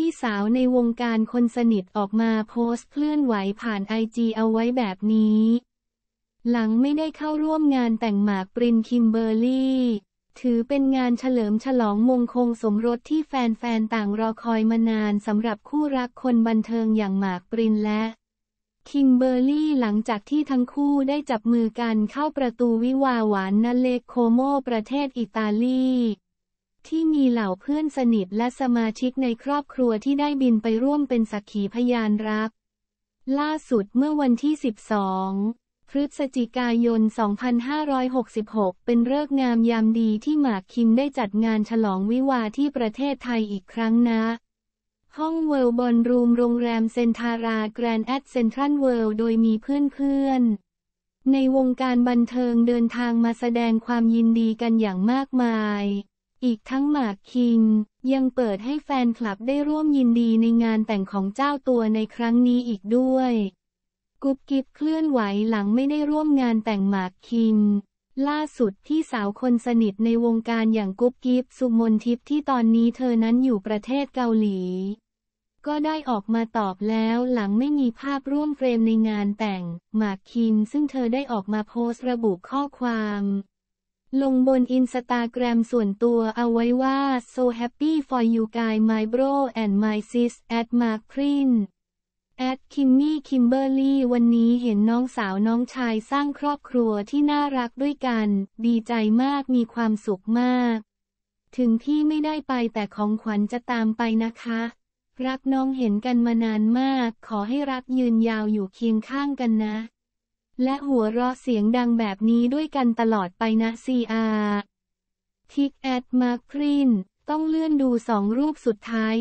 พี่สาวในวงการคนสนิทออกมาโพสต์เคลื่อนไหวผ่านไอจีเอาไว้แบบนี้ หลังไม่ได้เข้าร่วมงานแต่งหมากปรินคิมเบอร์รี่ ถือเป็นงานเฉลิมฉลองมงคลสมรสที่แฟนๆต่างรอคอยมานานสำหรับคู่รักคนบันเทิงอย่างหมากปรินและคิมเบอร์รี่หลังจากที่ทั้งคู่ได้จับมือกันเข้าประตูวิวาหวานนาเลโคโมประเทศอิตาลีที่มีเหล่าเพื่อนสนิทและสมาชิกในครอบครัวที่ได้บินไปร่วมเป็นสักขีพยานรัก ล่าสุดเมื่อวันที่ 12 พฤศจิกายน 2566 เป็นเลิกงามยามดีที่หมากคิมได้จัดงานฉลองวิวาที่ประเทศไทยอีกครั้งนะ ห้องเวิลบอลรูมโรงแรมเซนทาราแกรนด์แอดเซนทรัลเวิลด์โดยมีเพื่อนๆ ในวงการบันเทิงเดินทางมาแสดงความยินดีกันอย่างมากมายอีกทั้งหมากคิงยังเปิดให้แฟนคลับได้ร่วมยินดีในงานแต่งของเจ้าตัวในครั้งนี้อีกด้วย กุ๊บกิ๊บเคลื่อนไหวหลังไม่ได้ร่วมงานแต่งหมากคิงล่าสุดที่สาวคนสนิทในวงการอย่างกุ๊บกิ๊บสุมนทิพย์ที่ตอนนี้เธอนั้นอยู่ประเทศเกาหลี ก็ได้ออกมาตอบแล้วหลังไม่มีภาพร่วมเฟรมในงานแต่งหมากคิมซึ่งเธอได้ออกมาโพสต์ระบุข้อความลงบนอินสตาแกรมส่วนตัวเอาไว้ว่า so happy for you guys my bro and my sis at Mark Prin แอดคิมมี่คิมเบอร์ลี่วันนี้เห็นน้องสาวน้องชายสร้างครอบครัวที่น่ารักด้วยกัน ดีใจมากมีความสุขมาก ถึงที่ไม่ได้ไปแต่ของขวัญจะตามไปนะคะ รักน้องเห็นกันมานานมาก ขอให้รักยืนยาวอยู่เคียงข้างกันนะและหัวเราะเสียงดังแบบนี้ด้วยกันตลอดไปนะซีอาทิกแอดมาครินต้องเลื่อนดูสองรูปสุดท้าย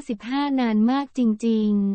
5,555 นานมากจริง ๆ